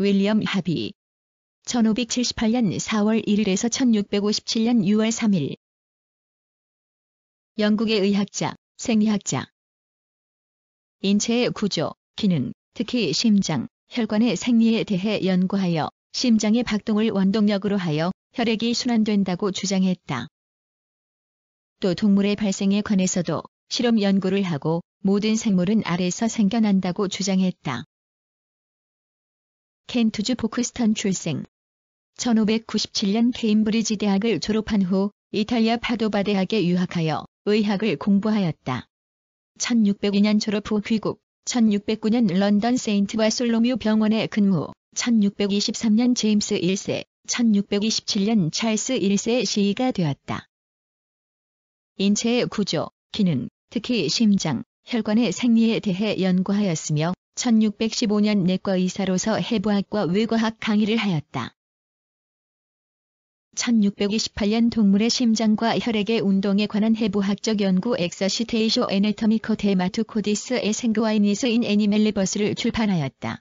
윌리엄 하비 1578년 4월 1일에서 1657년 6월 3일 영국의 의학자, 생리학자 인체의 구조, 기능, 특히 심장, 혈관의 생리에 대해 연구하여 심장의 박동을 원동력으로 하여 혈액이 순환된다고 주장했다. 또 동물의 발생에 관해서도 실험 연구를 하고 모든 생물은 알에서 생겨난다고 주장했다. 켄투즈 포크스턴 출생. 1597년 케임브리지 대학을 졸업한 후 이탈리아 파도바 대학에 유학하여 의학을 공부하였다. 1602년 졸업 후 귀국, 1609년 런던 세인트 바솔로뮤 병원에 근무, 1623년 제임스 1세, 1627년 찰스 1세 의 시위가 되었다. 인체의 구조, 기능, 특히 심장, 혈관의 생리에 대해 연구하였으며 1615년 내과 의사로서 해부학과 외과학 강의를 하였다. 1628년 동물의 심장과 혈액의 운동에 관한 해부학적 연구 엑서시테이쇼 에네터미코 데마투 코디스의 생그와이니스인 애니멜리버스를 출판하였다.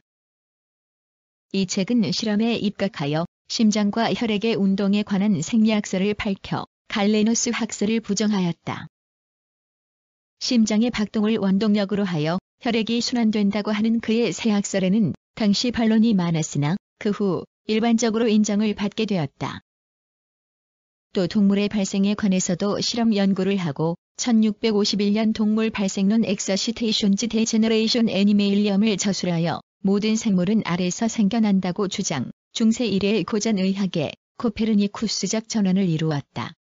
이 책은 실험에 입각하여 심장과 혈액의 운동에 관한 생리학설을 밝혀 갈레노스 학설을 부정하였다. 심장의 박동을 원동력으로 하여 혈액이 순환된다고 하는 그의 새 학설에는 당시 반론이 많았으나 그 후 일반적으로 인정을 받게 되었다. 또 동물의 발생에 관해서도 실험 연구를 하고 1651년 동물 발생론 엑서시테이션즈데제너레이션 애니메일리엄을 저술하여 모든 생물은 알에서 생겨난다고 주장, 중세 이래의 고전의학에 코페르니쿠스적 전환을 이루었다.